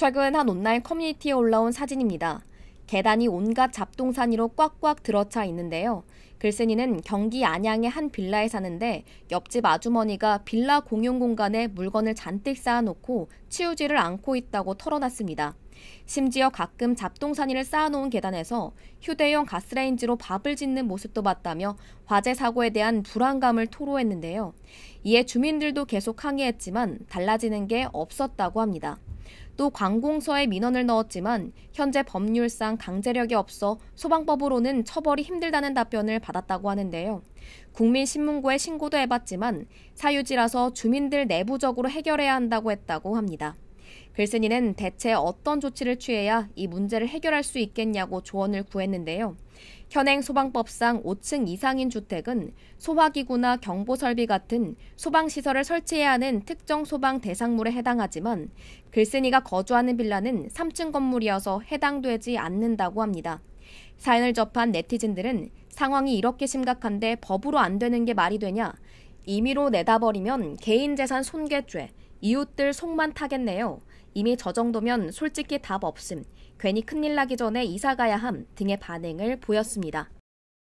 최근 한 온라인 커뮤니티에 올라온 사진입니다. 계단이 온갖 잡동사니로 꽉꽉 들어차 있는데요. 글쓴이는 경기 안양의 한 빌라에 사는데 옆집 아주머니가 빌라 공용 공간에 물건을 잔뜩 쌓아놓고 치우지를 않고 있다고 털어놨습니다. 심지어 가끔 잡동사니를 쌓아놓은 계단에서 휴대용 가스레인지로 밥을 짓는 모습도 봤다며 화재 사고에 대한 불안감을 토로했는데요. 이에 주민들도 계속 항의했지만 달라지는 게 없었다고 합니다. 또 관공서에 민원을 넣었지만 현재 법률상 강제력이 없어 소방법으로는 처벌이 힘들다는 답변을 받았다고 하는데요. 국민신문고에 신고도 해봤지만 사유지라서 주민들 내부적으로 해결해야 한다고 했다고 합니다. 글쓴이는 대체 어떤 조치를 취해야 이 문제를 해결할 수 있겠냐고 조언을 구했는데요. 현행 소방법상 5층 이상인 주택은 소화기구나 경보 설비 같은 소방시설을 설치해야 하는 특정 소방 대상물에 해당하지만 글쓴이가 거주하는 빌라는 3층 건물이어서 해당되지 않는다고 합니다. 사연을 접한 네티즌들은 상황이 이렇게 심각한데 법으로 안 되는 게 말이 되냐, 임의로 내다버리면 개인재산 손괴죄, 이웃들 속만 타겠네요. 이미 저 정도면 솔직히 답 없음, 괜히 큰일 나기 전에 이사 가야 함 등의 반응을 보였습니다.